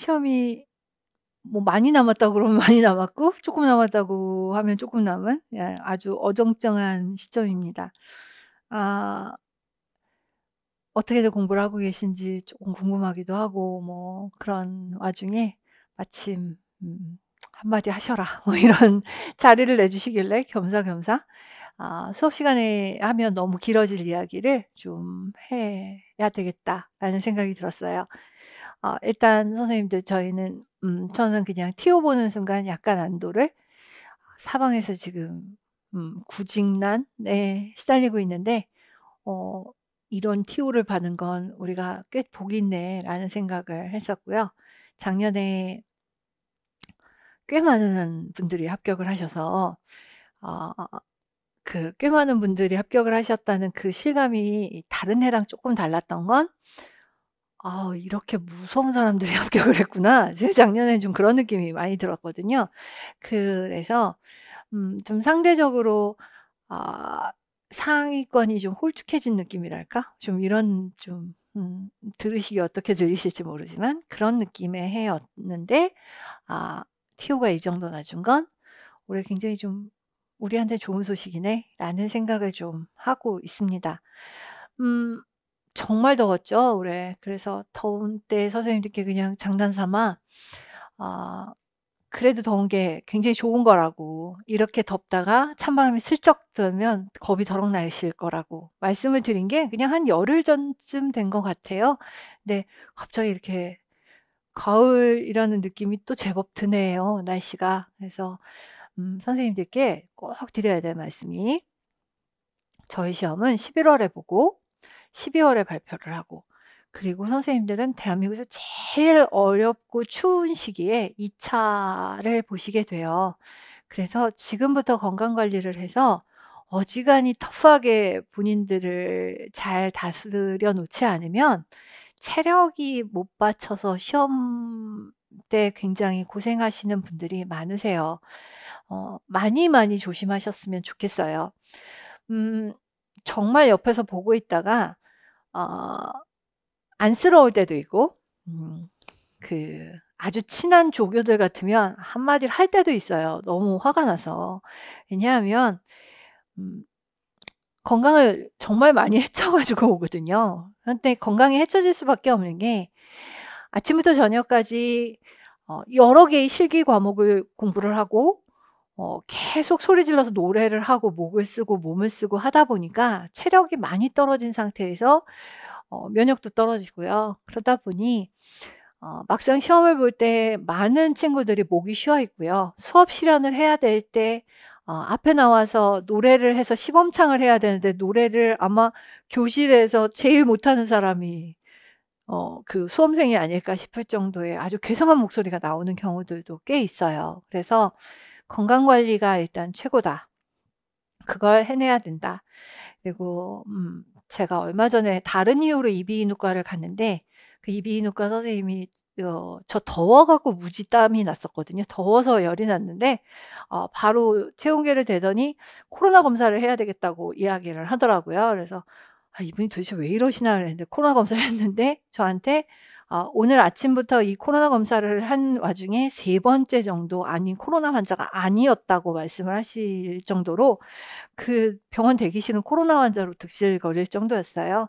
시험이 뭐 많이 남았다고 그러면 많이 남았고 조금 남았다고 하면 조금 남은 예, 아주 어정쩡한 시점입니다. 아, 어떻게든 공부를 하고 계신지 조금 궁금하기도 하고 뭐 그런 와중에 마침 음, 한마디 하셔라 뭐 이런 자리를 내주시길래 겸사겸사 아, 수업 시간에 하면 너무 길어질 이야기를 좀 해야 되겠다라는 생각이 들었어요. 어, 일단 선생님들 저희는 음, 저는 그냥 티오 보는 순간 약간 안도를 사방에서 지금 음, 구직난에 네, 시달리고 있는데 어, 이런 티오를 받는건 우리가 꽤 복이 있네라는 생각을 했었고요. 작년에 꽤 많은 분들이 합격을 하셔서 어, 아, 그꽤 많은 분들이 합격을 하셨다는 그 실감이 다른 해랑 조금 달랐던 건아 이렇게 무서운 사람들이 합격을 했구나. 제작년에좀 그런 느낌이 많이 들었거든요. 그래서 음좀 상대적으로 아 상위권이 좀 홀쭉해진 느낌이랄까? 좀 이런 좀음 들으시기 어떻게 들리실지 모르지만 그런 느낌의 해였는데 아 티오가 이 정도 낮은 건 올해 굉장히 좀 '우리한테 좋은 소식이네.'라는 생각을 좀 하고 있습니다. 음. 정말 더웠죠, 올해. 그래서 더운 때 선생님들께 그냥 장난삼아 아, 그래도 더운 게 굉장히 좋은 거라고 이렇게 덥다가 찬바람이 슬쩍 들면 겁이 더럭 날실 거라고 말씀을 드린 게 그냥 한 열흘 전쯤 된 것 같아요. 근데 갑자기 이렇게 가을이라는 느낌이 또 제법 드네요, 날씨가. 그래서 음, 선생님들께 꼭 드려야 될 말씀이 저희 시험은 11월에 보고 12월에 발표를 하고 그리고 선생님들은 대한민국에서 제일 어렵고 추운 시기에 2차를 보시게 돼요. 그래서 지금부터 건강 관리를 해서 어지간히 터프하게 본인들을 잘 다스려 놓지 않으면 체력이 못 받쳐서 시험 때 굉장히 고생하시는 분들이 많으세요. 어, 많이 많이 조심하셨으면 좋겠어요. 음, 정말 옆에서 보고 있다가 어, 안쓰러울 때도 있고 음, 음, 그 아주 친한 조교들 같으면 한마디를 할 때도 있어요. 너무 화가 나서 왜냐하면 음, 건강을 정말 많이 해쳐가지고 오거든요. 그런데 건강이 해쳐질 수밖에 없는 게 아침부터 저녁까지 어, 여러 개의 실기 과목을 공부를 하고 어, 계속 소리 질러서 노래를 하고 목을 쓰고 몸을 쓰고 하다 보니까 체력이 많이 떨어진 상태에서 어, 면역도 떨어지고요. 그러다 보니 어, 막상 시험을 볼 때 많은 친구들이 목이 쉬어 있고요. 수업 실현을 해야 될 때 어, 앞에 나와서 노래를 해서 시범창을 해야 되는데 노래를 아마 교실에서 제일 못하는 사람이 어, 그 수험생이 아닐까 싶을 정도의 아주 괴성한 목소리가 나오는 경우들도 꽤 있어요. 그래서 건강관리가 일단 최고다. 그걸 해내야 된다. 그리고 음, 제가 얼마 전에 다른 이유로 이비인후과를 갔는데 그 이비인후과 선생님이 어, 저 더워갖고 무지 땀이 났었거든요. 더워서 열이 났는데 어, 바로 체온계를 대더니 코로나 검사를 해야 되겠다고 이야기를 하더라고요. 그래서 아, 이분이 도대체 왜 이러시나 그랬는데 코로나 검사를 했는데 저한테 어, 오늘 아침부터 이 코로나 검사를 한 와중에 세 번째 정도 아닌 코로나 환자가 아니었다고 말씀을 하실 정도로 그 병원 대기실은 코로나 환자로 득실거릴 정도였어요.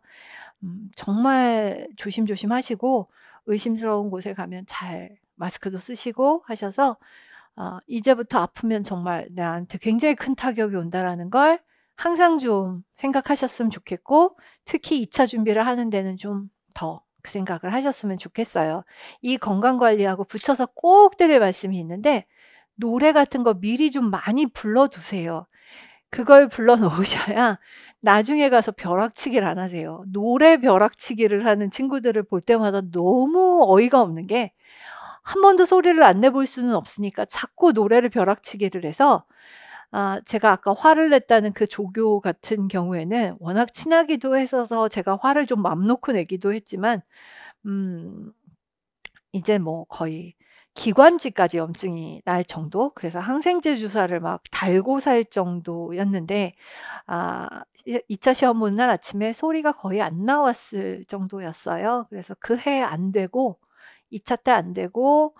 음, 정말 조심조심 하시고 의심스러운 곳에 가면 잘 마스크도 쓰시고 하셔서 어, 이제부터 아프면 정말 나한테 굉장히 큰 타격이 온다라는 걸 항상 좀 생각하셨으면 좋겠고 특히 2차 준비를 하는 데는 좀더 그 생각을 하셨으면 좋겠어요. 이 건강관리하고 붙여서 꼭 드릴 말씀이 있는데 노래 같은 거 미리 좀 많이 불러두세요. 그걸 불러놓으셔야 나중에 가서 벼락치기를 안 하세요. 노래 벼락치기를 하는 친구들을 볼 때마다 너무 어이가 없는 게 한 번도 소리를 안 내볼 수는 없으니까 자꾸 노래를 벼락치기를 해서 아, 제가 아까 화를 냈다는 그 조교 같은 경우에는 워낙 친하기도 했어서 제가 화를 좀 맘 놓고 내기도 했지만, 음, 이제 뭐 거의 기관지까지 염증이 날 정도, 그래서 항생제 주사를 막 달고 살 정도였는데, 아, 2차 시험 보는 날 아침에 소리가 거의 안 나왔을 정도였어요. 그래서 그 해 안 되고, 2차 때 안 되고,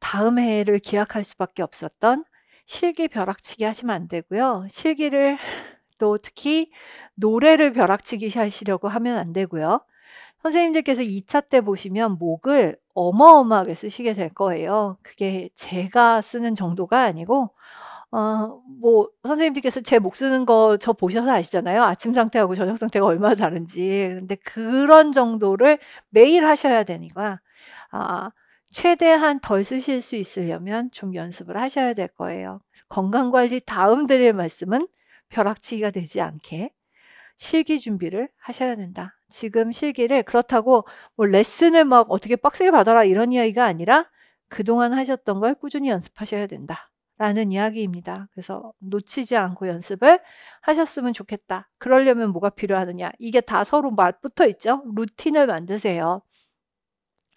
다음 해를 기약할 수밖에 없었던 실기 벼락치기 하시면 안 되고요. 실기를 또 특히 노래를 벼락치기 하시려고 하면 안 되고요. 선생님들께서 2차 때 보시면 목을 어마어마하게 쓰시게 될 거예요. 그게 제가 쓰는 정도가 아니고 어, 뭐, 선생님들께서 제 목 쓰는 거 저 보셔서 아시잖아요. 아침 상태하고 저녁 상태가 얼마나 다른지. 근데 그런 정도를 매일 하셔야 되니까, 아, 최대한 덜 쓰실 수 있으려면 좀 연습을 하셔야 될 거예요. 건강관리 다음 드릴 말씀은 벼락치기가 되지 않게 실기 준비를 하셔야 된다. 지금 실기를 그렇다고 뭐 레슨을 막 어떻게 빡세게 받아라 이런 이야기가 아니라 그동안 하셨던 걸 꾸준히 연습하셔야 된다. 라는 이야기입니다. 그래서 놓치지 않고 연습을 하셨으면 좋겠다. 그러려면 뭐가 필요하느냐. 이게 다 서로 맞붙어 있죠. 루틴을 만드세요.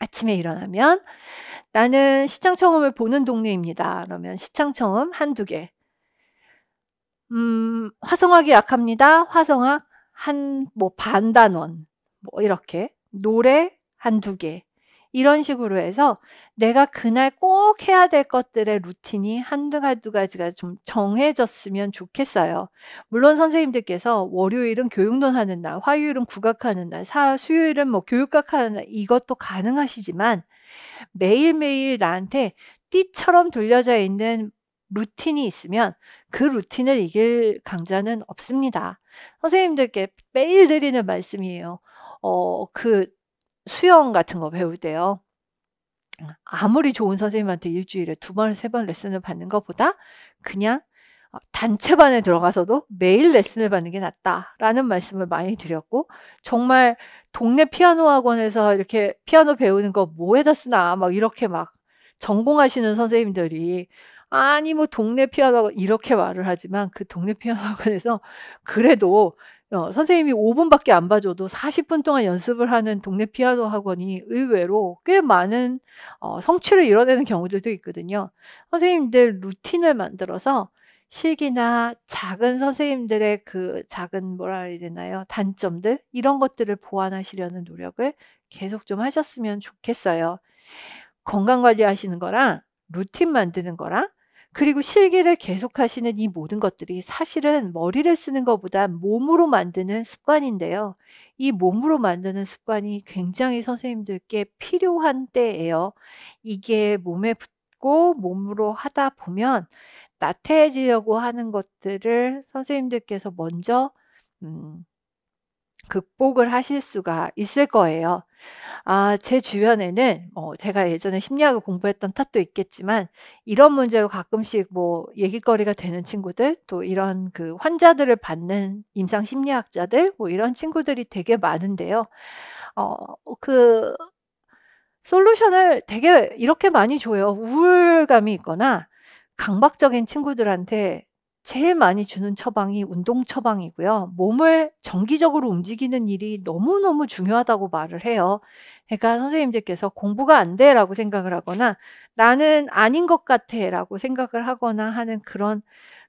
아침에 일어나면 나는 시창청음을 보는 동네입니다. 그러면 시창청음 한두 개. 음, 화성학이 약합니다. 화성학 한뭐 반단원. 뭐 이렇게 노래 한두 개. 이런 식으로 해서 내가 그날 꼭 해야 될 것들의 루틴이 한두 한두 가지가 좀 정해졌으면 좋겠어요. 물론 선생님들께서 월요일은 교육론 하는 날, 화요일은 국악하는 날, 사, 수요일은 뭐 교육학 하는 날 이것도 가능하시지만 매일매일 나한테 띠처럼 둘려져 있는 루틴이 있으면 그 루틴을 이길 강자는 없습니다. 선생님들께 매일 드리는 말씀이에요. 어, 그 수영 같은 거 배울 때요. 아무리 좋은 선생님한테 일주일에 두 번, 세 번 레슨을 받는 것보다 그냥 어, 단체반에 들어가서도 매일 레슨을 받는 게 낫다라는 말씀을 많이 드렸고, 정말 동네 피아노 학원에서 이렇게 피아노 배우는 거 뭐에다 쓰나, 막 이렇게 막 전공하시는 선생님들이 아니 뭐 동네 피아노 학원 이렇게 말을 하지만 그 동네 피아노 학원에서 그래도 어, 선생님이 5분밖에 안 봐줘도 40분 동안 연습을 하는 동네 피아노 학원이 의외로 꽤 많은 어, 성취를 이뤄내는 경우들도 있거든요. 선생님들 루틴을 만들어서 실기나 작은 선생님들의 그 작은 뭐라 해야 되나요? 단점들 이런 것들을 보완하시려는 노력을 계속 좀 하셨으면 좋겠어요. 건강 관리하시는 거랑 루틴 만드는 거랑 그리고 실기를 계속하시는 이 모든 것들이 사실은 머리를 쓰는 것보다 몸으로 만드는 습관인데요. 이 몸으로 만드는 습관이 굉장히 선생님들께 필요한 때예요. 이게 몸에 붙고 몸으로 하다 보면 나태해지려고 하는 것들을 선생님들께서 먼저 음, 극복을 하실 수가 있을 거예요. 아, 제 주변에는 뭐 제가 예전에 심리학을 공부했던 탓도 있겠지만 이런 문제로 가끔씩 뭐 얘기거리가 되는 친구들 또 이런 그 환자들을 받는 임상 심리학자들 뭐 이런 친구들이 되게 많은데요. 어, 그 솔루션을 되게 이렇게 많이 줘요. 우울감이 있거나 강박적인 친구들한테 제일 많이 주는 처방이 운동 처방이고요. 몸을 정기적으로 움직이는 일이 너무너무 중요하다고 말을 해요. 그러니까 선생님들께서 공부가 안돼 라고 생각을 하거나 나는 아닌 것 같아 라고 생각을 하거나 하는 그런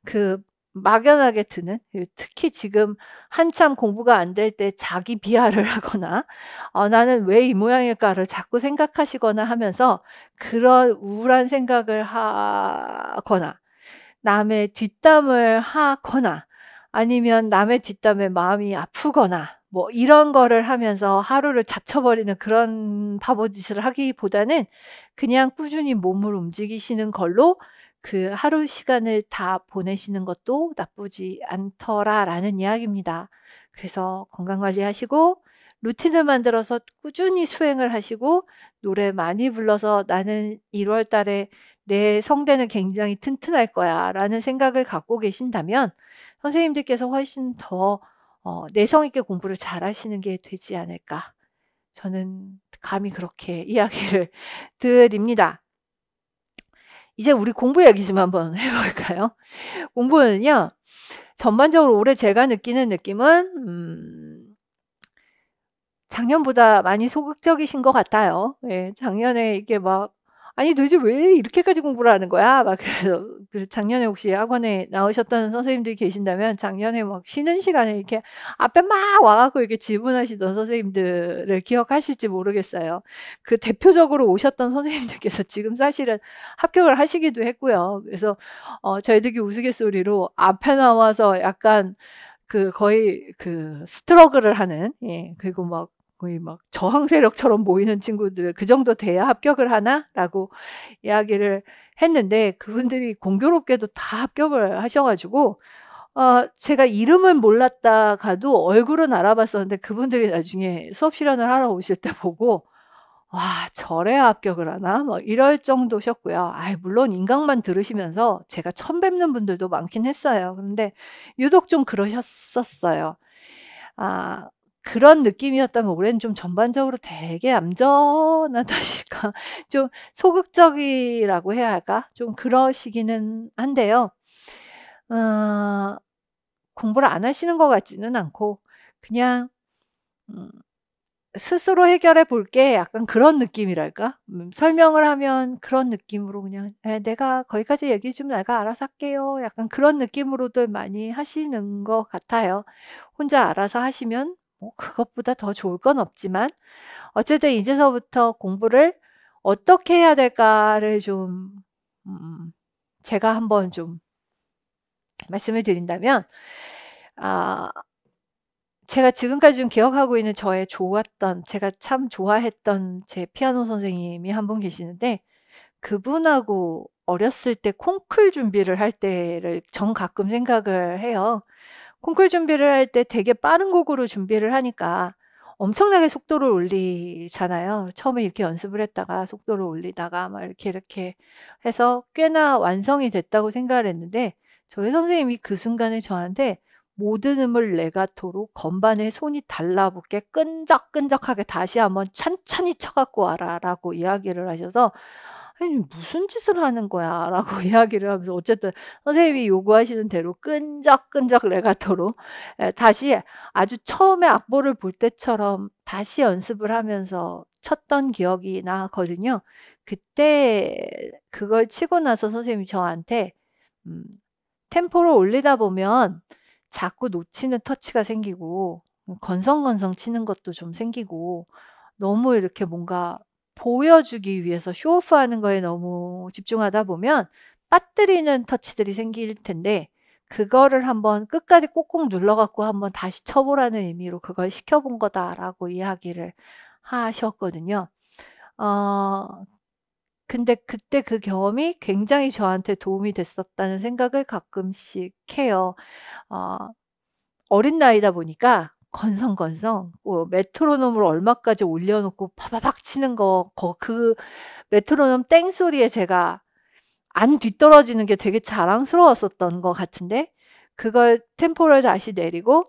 그 막연하게 드는 특히 지금 한참 공부가 안 될 때 자기 비하를 하거나 어, 나는 왜 이 모양일까를 자꾸 생각하시거나 하면서 그런 우울한 생각을 하거나 남의 뒷담을 하거나 아니면 남의 뒷담에 마음이 아프거나 뭐 이런 거를 하면서 하루를 잡쳐버리는 그런 바보짓을 하기보다는 그냥 꾸준히 몸을 움직이시는 걸로 그 하루 시간을 다 보내시는 것도 나쁘지 않더라라는 이야기입니다. 그래서 건강 관리하시고 루틴을 만들어서 꾸준히 수행을 하시고 노래 많이 불러서 나는 1월 달에 내 성대는 굉장히 튼튼할 거야 라는 생각을 갖고 계신다면 선생님들께서 훨씬 더 어, 내성 있게 공부를 잘 하시는 게 되지 않을까. 저는 감히 그렇게 이야기를 드립니다. 이제 우리 공부 이야기 좀 한번 해볼까요? 공부는요, 전반적으로 올해 제가 느끼는 느낌은, 음, 작년보다 많이 소극적이신 것 같아요. 예, 작년에 이게 막 아니 도대체 왜 이렇게까지 공부를 하는 거야? 막 그래서 그 작년에 혹시 학원에 나오셨던 선생님들이 계신다면 작년에 막 쉬는 시간에 이렇게 앞에 막 와갖고 이렇게 질문하시던 선생님들을 기억하실지 모르겠어요. 그 대표적으로 오셨던 선생님들께서 지금 사실은 합격을 하시기도 했고요. 그래서 어 저희들이 우스갯소리로 앞에 나와서 약간 그 거의 그 스트러글을 하는 예 그리고 막 거의 막 저항 세력처럼 보이는 친구들 그 정도 돼야 합격을 하나라고 이야기를 했는데 그분들이 공교롭게도 다 합격을 하셔가지고 어, 제가 이름은 몰랐다가도 얼굴은 알아봤었는데 그분들이 나중에 수업 실현을 하러 오실 때 보고 와, 저래 합격을 하나? 뭐 이럴 정도셨고요. 아, 물론 인강만 들으시면서 제가 처음 뵙는 분들도 많긴 했어요. 근데 유독 좀 그러셨었어요. 아, 그런 느낌이었다면 올해는 좀 전반적으로 되게 얌전하다니까좀 소극적이라고 해야 할까 좀 그러시기는 한데요. 어, 공부를 안 하시는 것 같지는 않고 그냥 음, 스스로 해결해 볼게 약간 그런 느낌이랄까 음, 설명을 하면 그런 느낌으로 그냥 에, 내가 거기까지 얘기 좀 내가 알아서 할게요 약간 그런 느낌으로도 많이 하시는 것 같아요 혼자 알아서 하시면 뭐 그것보다 더 좋을 건 없지만 어쨌든 이제서부터 공부를 어떻게 해야 될까를 좀 음, 제가 한번 좀 말씀을 드린다면 아 제가 지금까지 좀 기억하고 있는 저의 좋았던 제가 참 좋아했던 제 피아노 선생님이 한 분 계시는데 그분하고 어렸을 때 콩쿨 준비를 할 때를 정 가끔 생각을 해요. 콩쿨 준비를 할 때 되게 빠른 곡으로 준비를 하니까 엄청나게 속도를 올리잖아요. 처음에 이렇게 연습을 했다가 속도를 올리다가 막 이렇게 이렇게 해서 꽤나 완성이 됐다고 생각을 했는데 저희 선생님이 그 순간에 저한테 모든 음을 레가토로 건반에 손이 달라붙게 끈적끈적하게 다시 한번 찬찬히 쳐갖고 와라라고 이야기를 하셔서 아니 무슨 짓을 하는 거야 라고 이야기를 하면서 어쨌든 선생님이 요구하시는 대로 끈적끈적 레가토로 예, 다시 아주 처음에 악보를 볼 때처럼 다시 연습을 하면서 쳤던 기억이 나거든요. 그때 그걸 치고 나서 선생님이 저한테 음, 템포를 올리다 보면 자꾸 놓치는 터치가 생기고 음, 건성건성 치는 것도 좀 생기고 너무 이렇게 뭔가 보여주기 위해서 쇼오프 하는 거에 너무 집중하다 보면 빠뜨리는 터치들이 생길 텐데 그거를 한번 끝까지 꼭꼭 눌러갖고 한번 다시 쳐보라는 의미로 그걸 시켜본 거다라고 이야기를 하셨거든요. 어, 근데 그때 그 경험이 굉장히 저한테 도움이 됐었다는 생각을 가끔씩 해요. 어, 어린 나이다 보니까 건성건성 뭐 메트로놈을 얼마까지 올려놓고 파바박 치는 거 그 메트로놈 땡 소리에 제가 안 뒤떨어지는 게 되게 자랑스러웠었던 것 같은데 그걸 템포를 다시 내리고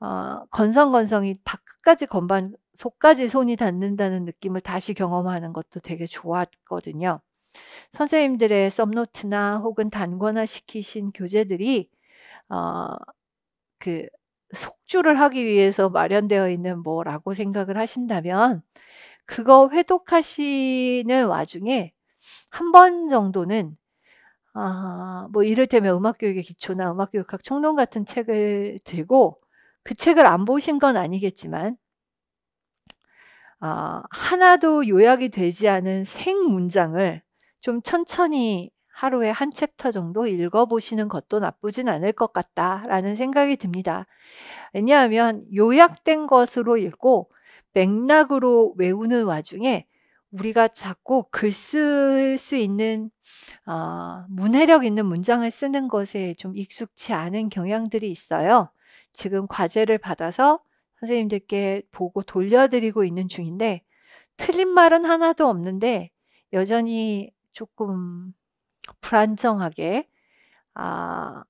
어, 건성건성이 다 끝까지 건반 속까지 손이 닿는다는 느낌을 다시 경험하는 것도 되게 좋았거든요. 선생님들의 썸노트나 혹은 단권화 시키신 교재들이 어, 그 속주를 하기 위해서 마련되어 있는 뭐라고 생각을 하신다면 그거 회독하시는 와중에 한 번 정도는 아, 뭐 이를테면 음악교육의 기초나 음악교육학 총론 같은 책을 들고 그 책을 안 보신 건 아니겠지만 아, 하나도 요약이 되지 않은 생 문장을 좀 천천히 하루에 한 챕터 정도 읽어보시는 것도 나쁘진 않을 것 같다라는 생각이 듭니다. 왜냐하면 요약된 것으로 읽고 맥락으로 외우는 와중에 우리가 자꾸 글 쓸 수 있는 어, 문해력 있는 문장을 쓰는 것에 좀 익숙치 않은 경향들이 있어요. 지금 과제를 받아서 선생님들께 보고 돌려드리고 있는 중인데 틀린 말은 하나도 없는데 여전히 조금 불안정하게 아,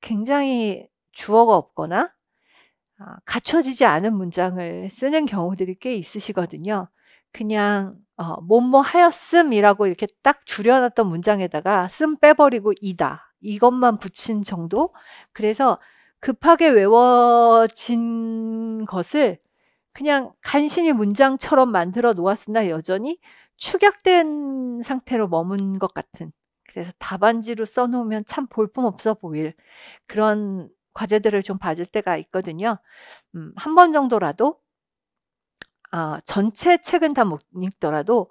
굉장히 주어가 없거나 아, 갖춰지지 않은 문장을 쓰는 경우들이 꽤 있으시거든요. 그냥 어, 뭐뭐 하였음이라고 이렇게 딱 줄여놨던 문장에다가 쓴 빼버리고 이다 이것만 붙인 정도. 그래서 급하게 외워진 것을 그냥 간신히 문장처럼 만들어 놓았으나 여전히 축약된 상태로 머문 것 같은 그래서 답안지로 써놓으면 참 볼품 없어 보일 그런 과제들을 좀 봐줄 때가 있거든요. 음, 한 번 정도라도 아, 전체 책은 다 못 읽더라도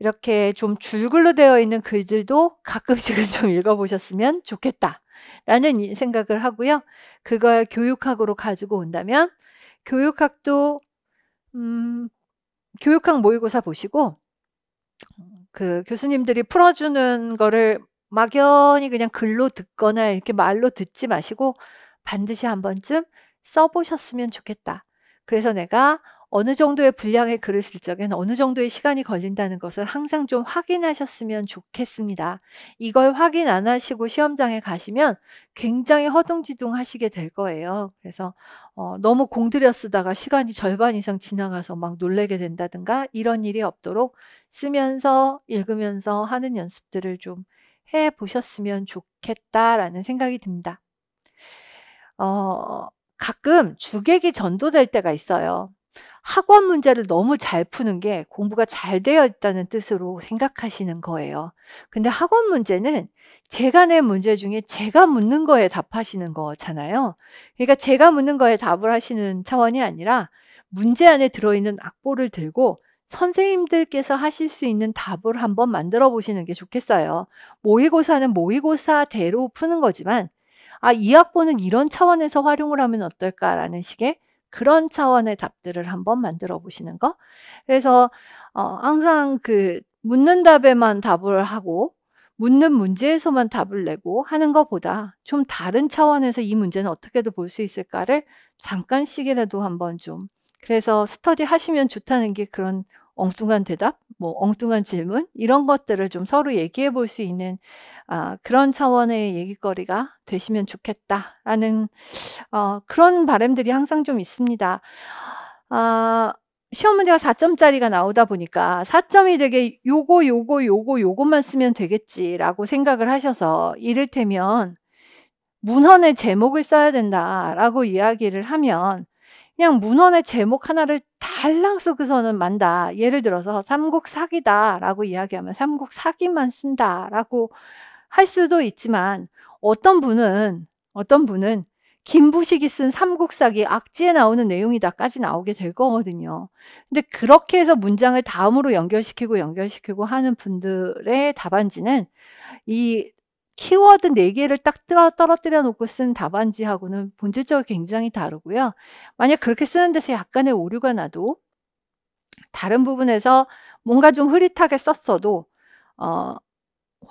이렇게 좀 줄글로 되어 있는 글들도 가끔씩은 좀 읽어보셨으면 좋겠다라는 생각을 하고요. 그걸 교육학으로 가지고 온다면 교육학도 음, 교육학 모의고사 보시고 그 교수님들이 풀어주는 거를 막연히 그냥 글로 듣거나 이렇게 말로 듣지 마시고 반드시 한 번쯤 써보셨으면 좋겠다. 그래서 내가 어느 정도의 분량의 글을 쓸 적엔 어느 정도의 시간이 걸린다는 것을 항상 좀 확인하셨으면 좋겠습니다. 이걸 확인 안 하시고 시험장에 가시면 굉장히 허둥지둥 하시게 될 거예요. 그래서 어, 너무 공들여 쓰다가 시간이 절반 이상 지나가서 막 놀래게 된다든가 이런 일이 없도록 쓰면서 읽으면서 하는 연습들을 좀 해 보셨으면 좋겠다라는 생각이 듭니다. 어, 가끔 주객이 전도될 때가 있어요. 학원 문제를 너무 잘 푸는 게 공부가 잘 되어 있다는 뜻으로 생각하시는 거예요. 근데 학원 문제는 제가 낸 문제 중에 제가 묻는 거에 답하시는 거잖아요. 그러니까 제가 묻는 거에 답을 하시는 차원이 아니라 문제 안에 들어있는 악보를 들고 선생님들께서 하실 수 있는 답을 한번 만들어 보시는 게 좋겠어요. 모의고사는 모의고사대로 푸는 거지만 아, 이 악보는 이런 차원에서 활용을 하면 어떨까라는 식의 그런 차원의 답들을 한번 만들어 보시는 거. 그래서 어, 항상 그 묻는 답에만 답을 하고 묻는 문제에서만 답을 내고 하는 것보다 좀 다른 차원에서 이 문제는 어떻게도 볼 수 있을까를 잠깐씩이라도 한번 좀 그래서 스터디 하시면 좋다는 게 그런 엉뚱한 대답, 뭐 엉뚱한 질문 이런 것들을 좀 서로 얘기해 볼 수 있는 아, 그런 차원의 얘기거리가 되시면 좋겠다라는 어, 그런 바램들이 항상 좀 있습니다. 아, 시험 문제가 4점짜리가 나오다 보니까 4점이 되게 요거 요거 요거 요것만 쓰면 되겠지라고 생각을 하셔서 이를테면 문헌의 제목을 써야 된다라고 이야기를 하면 그냥 문헌의 제목 하나를 달랑 쓰고서는 만다. 예를 들어서 삼국사기다라고 이야기하면 삼국사기만 쓴다라고 할 수도 있지만 어떤 분은 어떤 분은 김부식이 쓴 삼국사기 악지에 나오는 내용이다까지 나오게 될 거거든요. 근데 그렇게 해서 문장을 다음으로 연결시키고 연결시키고 하는 분들의 답안지는 이 키워드 4개를 딱 떨어, 떨어뜨려 놓고 쓴 답안지하고는 본질적으로 굉장히 다르고요. 만약 그렇게 쓰는 데서 약간의 오류가 나도 다른 부분에서 뭔가 좀 흐릿하게 썼어도 어,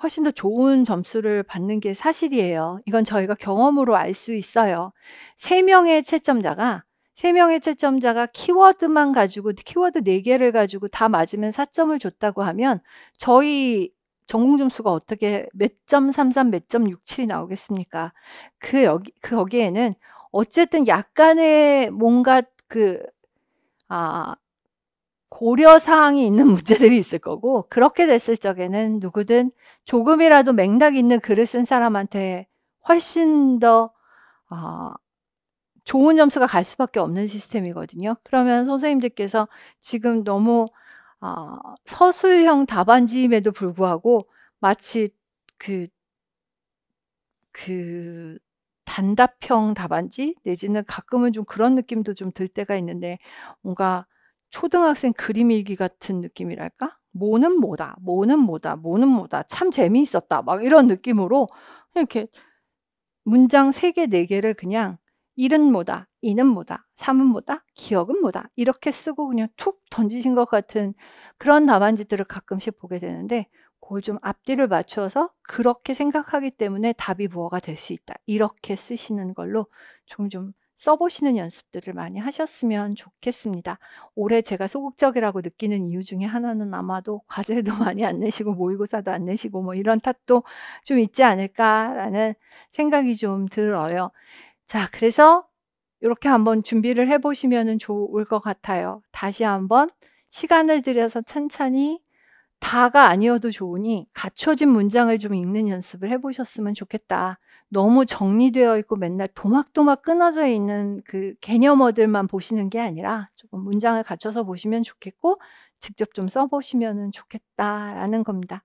훨씬 더 좋은 점수를 받는 게 사실이에요. 이건 저희가 경험으로 알 수 있어요. 3명의 채점자가 3명의 채점자가 키워드만 가지고 키워드 4개를 가지고 다 맞으면 4점을 줬다고 하면 저희 전공 점수가 어떻게 몇 점삼삼몇 점육칠이 나오겠습니까? 그 여기 그 거기에는 어쨌든 약간의 뭔가 그 아, 고려 사항이 있는 문제들이 있을 거고 그렇게 됐을 적에는 누구든 조금이라도 맥락 있는 글을 쓴 사람한테 훨씬 더 어, 좋은 점수가 갈 수밖에 없는 시스템이거든요. 그러면 선생님들께서 지금 너무 아, 서술형 답안지임에도 불구하고 마치 그, 그 단답형 답안지 내지는 가끔은 좀 그런 느낌도 좀 들 때가 있는데 뭔가 초등학생 그림 일기 같은 느낌이랄까? 뭐는 뭐다, 뭐는 뭐다, 뭐는 뭐다, 참 재미있었다. 막 이런 느낌으로 이렇게 문장 3 개, 4 개를 그냥 일은 뭐다, 이는 뭐다, 삼은 뭐다, 기억은 뭐다 이렇게 쓰고 그냥 툭 던지신 것 같은 그런 답안지들을 가끔씩 보게 되는데 그걸 좀 앞뒤를 맞춰서 그렇게 생각하기 때문에 답이 무엇가 될 수 있다 이렇게 쓰시는 걸로 좀 좀 써보시는 연습들을 많이 하셨으면 좋겠습니다. 올해 제가 소극적이라고 느끼는 이유 중에 하나는 아마도 과제도 많이 안 내시고 모의고사도 안 내시고 뭐 이런 탓도 좀 있지 않을까라는 생각이 좀 들어요. 자, 그래서 이렇게 한번 준비를 해보시면 좋을 것 같아요. 다시 한번 시간을 들여서 찬찬히 다가 아니어도 좋으니 갖춰진 문장을 좀 읽는 연습을 해보셨으면 좋겠다. 너무 정리되어 있고 맨날 도막도막 끊어져 있는 그 개념어들만 보시는 게 아니라 조금 문장을 갖춰서 보시면 좋겠고 직접 좀 써보시면 좋겠다라는 겁니다.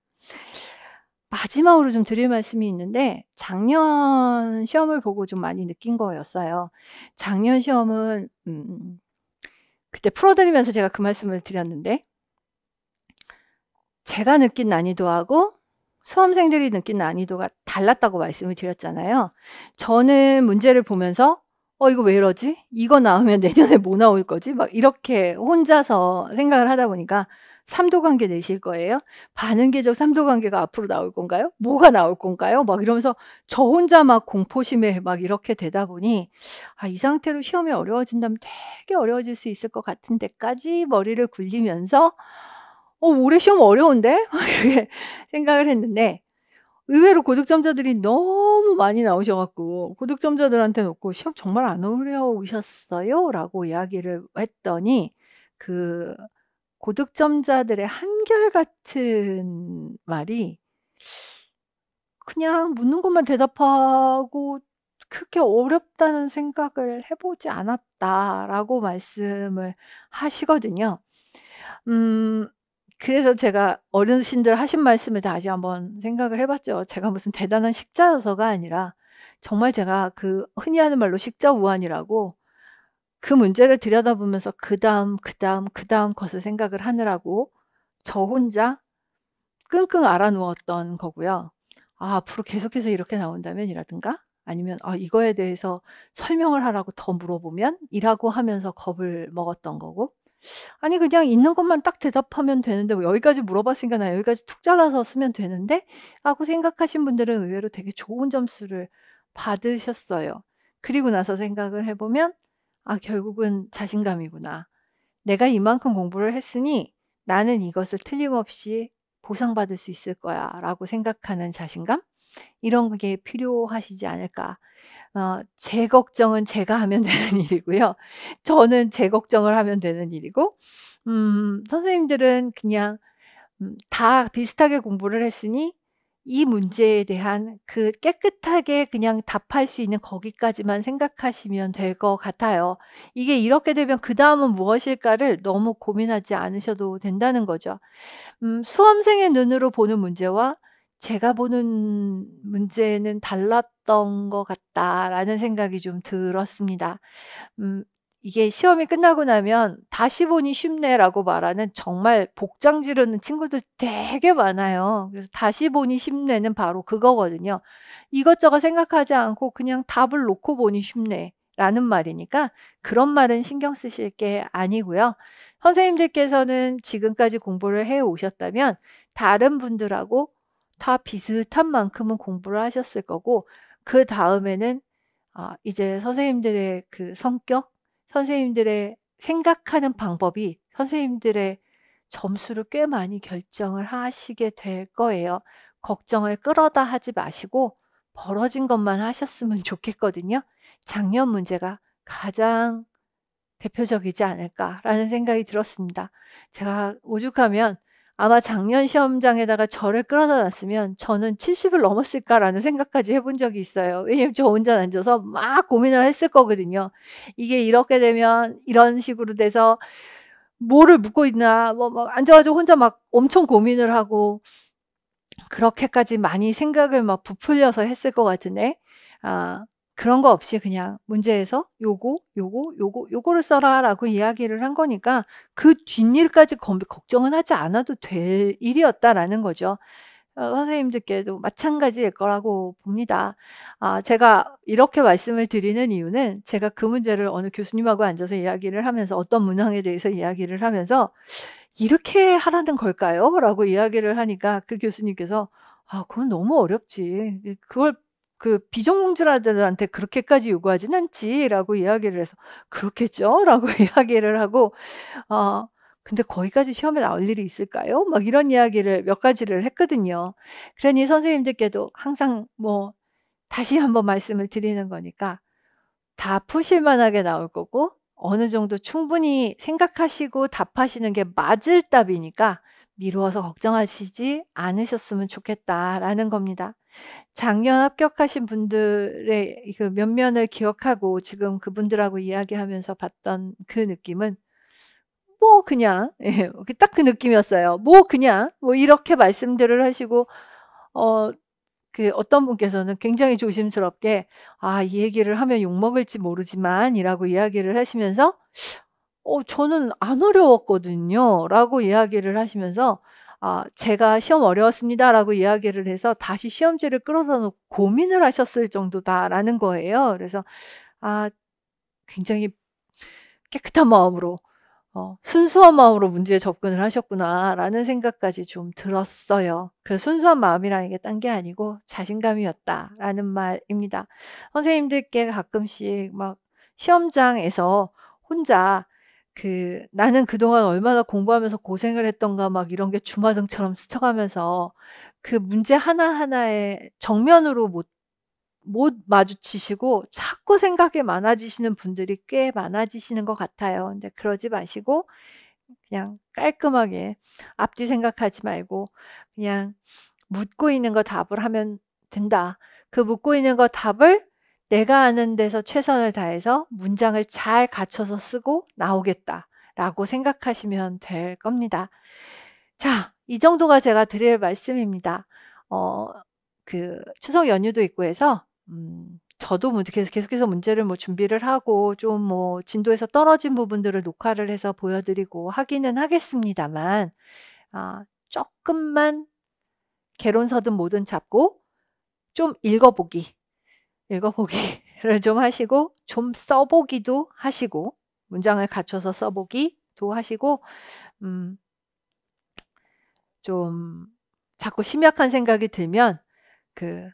마지막으로 좀 드릴 말씀이 있는데 작년 시험을 보고 좀 많이 느낀 거였어요. 작년 시험은 음, 그때 풀어드리면서 제가 그 말씀을 드렸는데 제가 느낀 난이도하고 수험생들이 느낀 난이도가 달랐다고 말씀을 드렸잖아요. 저는 문제를 보면서 어 이거 왜 이러지? 이거 나오면 내년에 뭐 나올 거지? 막 이렇게 혼자서 생각을 하다 보니까 삼도 관계 내실 거예요? 반응계적 삼도 관계가 앞으로 나올 건가요? 뭐가 나올 건가요? 막 이러면서 저 혼자 막 공포심에 막 이렇게 되다 보니 아, 이 상태로 시험이 어려워진다면 되게 어려워질 수 있을 것 같은 데까지 머리를 굴리면서 어, 올해 시험 어려운데? 이렇게 생각을 했는데 의외로 고득점자들이 너무 많이 나오셔갖고 고득점자들한테 놓고 시험 정말 안 어려우셨어요? 라고 이야기를 했더니 그 고득점자들의 한결같은 말이 그냥 묻는 것만 대답하고 크게 어렵다는 생각을 해보지 않았다라고 말씀을 하시거든요. 음, 그래서 제가 어르신들 하신 말씀을 다시 한번 생각을 해봤죠. 제가 무슨 대단한 식자여서가 아니라 정말 제가 그 흔히 하는 말로 식자 우환이라고 그 문제를 들여다보면서 그 다음, 그 다음, 그 다음 것을 생각을 하느라고 저 혼자 끙끙 앓아 누웠던 거고요. 아, 앞으로 계속해서 이렇게 나온다면 이라든가 아니면 아, 이거에 대해서 설명을 하라고 더 물어보면 이라고 하면서 겁을 먹었던 거고 아니 그냥 있는 것만 딱 대답하면 되는데 뭐 여기까지 물어봤으니까 나 여기까지 툭 잘라서 쓰면 되는데 라고 생각하신 분들은 의외로 되게 좋은 점수를 받으셨어요. 그리고 나서 생각을 해보면 아, 결국은 자신감이구나. 내가 이만큼 공부를 했으니 나는 이것을 틀림없이 보상받을 수 있을 거야 라고 생각하는 자신감? 이런 게 필요하시지 않을까. 어, 제 걱정은 제가 하면 되는 일이고요. 저는 제 걱정을 하면 되는 일이고, 음, 선생님들은 그냥 음, 다 비슷하게 공부를 했으니 이 문제에 대한 그 깨끗하게 그냥 답할 수 있는 거기까지만 생각하시면 될 것 같아요. 이게 이렇게 되면 그 다음은 무엇일까를 너무 고민하지 않으셔도 된다는 거죠. 음, 수험생의 눈으로 보는 문제와 제가 보는 문제는 달랐던 것 같다라는 생각이 좀 들었습니다. 음, 이게 시험이 끝나고 나면 다시 보니 쉽네라고 말하는 정말 복장 지르는 친구들 되게 많아요. 그래서 다시 보니 쉽네는 바로 그거거든요. 이것저것 생각하지 않고 그냥 답을 놓고 보니 쉽네. 라는 말이니까 그런 말은 신경 쓰실 게 아니고요. 선생님들께서는 지금까지 공부를 해 오셨다면 다른 분들하고 다 비슷한 만큼은 공부를 하셨을 거고 그 다음에는 아, 이제 선생님들의 그 성격 선생님들의 생각하는 방법이 선생님들의 점수를 꽤 많이 결정을 하시게 될 거예요. 걱정을 끌어다 하지 마시고 벌어진 것만 하셨으면 좋겠거든요. 작년 문제가 가장 대표적이지 않을까라는 생각이 들었습니다. 제가 오죽하면 아마 작년 시험장에다가 저를 끌어다 놨으면 저는 70을 넘었을까라는 생각까지 해본 적이 있어요. 왜냐면 저 혼자 앉아서 막 고민을 했을 거거든요. 이게 이렇게 되면 이런 식으로 돼서 뭐를 묻고 있나, 뭐, 막 뭐 앉아가지고 혼자 막 엄청 고민을 하고 그렇게까지 많이 생각을 막 부풀려서 했을 것 같은데, 아, 그런 거 없이 그냥 문제에서 요거, 요거, 요거, 요거를 써라라고 이야기를 한 거니까 그 뒷일까지 걱정은 하지 않아도 될 일이었다라는 거죠. 어, 선생님들께도 마찬가지일 거라고 봅니다. 아, 제가 이렇게 말씀을 드리는 이유는 제가 그 문제를 어느 교수님하고 앉아서 이야기를 하면서 어떤 문항에 대해서 이야기를 하면서 이렇게 하라는 걸까요? 라고 이야기를 하니까 그 교수님께서 아, 그건 너무 어렵지. 그걸 그 비전공자들한테 그렇게까지 요구하지는 않지라고 이야기를 해서 그렇겠죠라고 이야기를 하고 어 근데 거기까지 시험에 나올 일이 있을까요? 막 이런 이야기를 몇 가지를 했거든요. 그러니 선생님들께도 항상 뭐 다시 한번 말씀을 드리는 거니까 다 푸실 만하게 나올 거고 어느 정도 충분히 생각하시고 답하시는 게 맞을 답이니까 미루어서 걱정하시지 않으셨으면 좋겠다라는 겁니다. 작년 합격하신 분들의 그 면면을 기억하고 지금 그분들하고 이야기하면서 봤던 그 느낌은 뭐 그냥 딱그 예, 그 느낌이었어요. 뭐 그냥 뭐 이렇게 말씀들을 하시고 어그 어떤 분께서는 굉장히 조심스럽게 아이 얘기를 하면 욕 먹을지 모르지만이라고 이야기를 하시면서 어 저는 안 어려웠거든요라고 이야기를 하시면서 아, 제가 시험 어려웠습니다라고 이야기를 해서 다시 시험지를 끌어다 놓고 고민을 하셨을 정도다라는 거예요. 그래서 아, 굉장히 깨끗한 마음으로 어, 순수한 마음으로 문제에 접근을 하셨구나라는 생각까지 좀 들었어요. 그 순수한 마음이라는 게 딴 게 아니고 자신감이었다라는 말입니다. 선생님들께 가끔씩 막 시험장에서 혼자 그 나는 그동안 얼마나 공부하면서 고생을 했던가 막 이런 게 주마등처럼 스쳐가면서 그 문제 하나하나에 정면으로 못, 못 마주치시고 자꾸 생각이 많아지시는 분들이 꽤 많아지시는 것 같아요. 근데 그러지 마시고 그냥 깔끔하게 앞뒤 생각하지 말고 그냥 묻고 있는 거 답을 하면 된다. 그 묻고 있는 거 답을 내가 아는 데서 최선을 다해서 문장을 잘 갖춰서 쓰고 나오겠다. 라고 생각하시면 될 겁니다. 자, 이 정도가 제가 드릴 말씀입니다. 어, 그 추석 연휴도 있고 해서 음, 저도 뭐 계속- 계속해서 문제를 뭐 준비를 하고 좀 뭐 진도에서 떨어진 부분들을 녹화를 해서 보여드리고 하기는 하겠습니다만 아조금만 개론서든 뭐든 잡고 좀 읽어보기 읽어보기를 좀 하시고 좀 써보기도 하시고 문장을 갖춰서 써보기도 하시고 음, 좀 자꾸 심약한 생각이 들면 그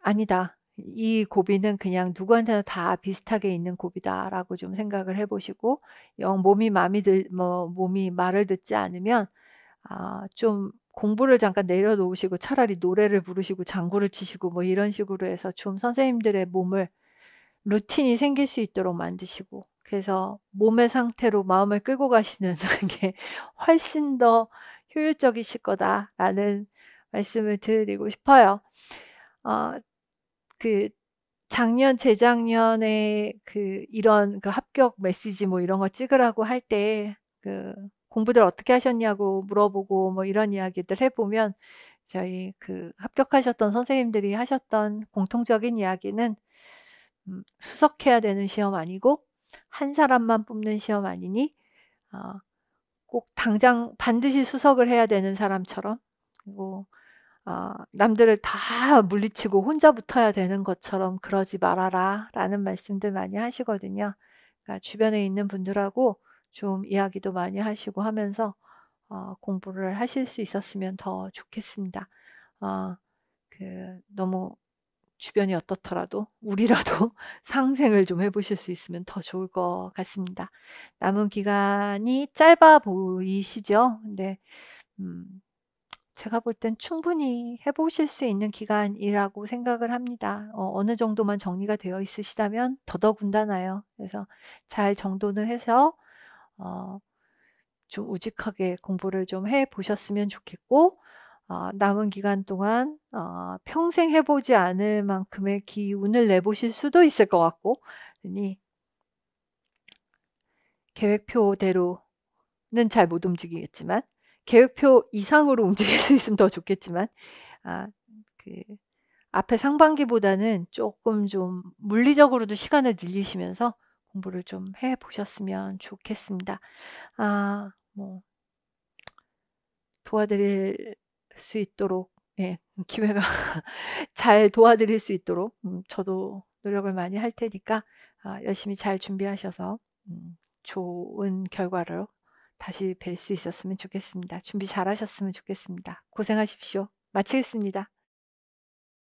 아니다 이 고비는 그냥 누구한테나 다 비슷하게 있는 고비다라고 좀 생각을 해보시고 영 몸이 마음이 들뭐 몸이 말을 듣지 않으면 아, 좀 공부를 잠깐 내려놓으시고 차라리 노래를 부르시고 장구를 치시고 뭐 이런 식으로 해서 좀 선생님들의 몸을 루틴이 생길 수 있도록 만드시고 그래서 몸의 상태로 마음을 끌고 가시는 게 훨씬 더 효율적이실 거다라는 말씀을 드리고 싶어요. 어, 그 작년 재작년에 그 이런 그 합격 메시지 뭐 이런 거 찍으라고 할때그 공부들 어떻게 하셨냐고 물어보고 뭐 이런 이야기들 해보면 저희 그 합격하셨던 선생님들이 하셨던 공통적인 이야기는 음, 수석해야 되는 시험 아니고 한 사람만 뽑는 시험 아니니 어, 꼭 당장 반드시 수석을 해야 되는 사람처럼 그리고 어, 남들을 다 물리치고 혼자 붙어야 되는 것처럼 그러지 말아라 라는 말씀들 많이 하시거든요. 그러니까 주변에 있는 분들하고 좀 이야기도 많이 하시고 하면서 어, 공부를 하실 수 있었으면 더 좋겠습니다. 어, 그 너무 주변이 어떻더라도 우리라도 상생을 좀 해보실 수 있으면 더 좋을 것 같습니다. 남은 기간이 짧아 보이시죠? 근데 음, 제가 볼 땐 충분히 해보실 수 있는 기간이라고 생각을 합니다. 어, 느 정도만 정리가 되어 있으시다면 더더군다나요. 그래서 잘 정돈을 해서 어, 좀 우직하게 공부를 좀 해 보셨으면 좋겠고 어, 남은 기간 동안 어, 평생 해보지 않을 만큼의 기운을 내보실 수도 있을 것 같고 그러니 계획표대로는 잘 못 움직이겠지만 계획표 이상으로 움직일 수 있으면 더 좋겠지만 아, 그 앞에 상반기보다는 조금 좀 물리적으로도 시간을 늘리시면서 공부를 좀 해 보셨으면 좋겠습니다. 아, 뭐 도와드릴 수 있도록 예, 음, 기회가 잘 도와드릴 수 있도록 음, 저도 노력을 많이 할 테니까 아, 열심히 잘 준비하셔서 음, 좋은 결과로 다시 뵐 수 있었으면 좋겠습니다. 준비 잘 하셨으면 좋겠습니다. 고생하십시오. 마치겠습니다.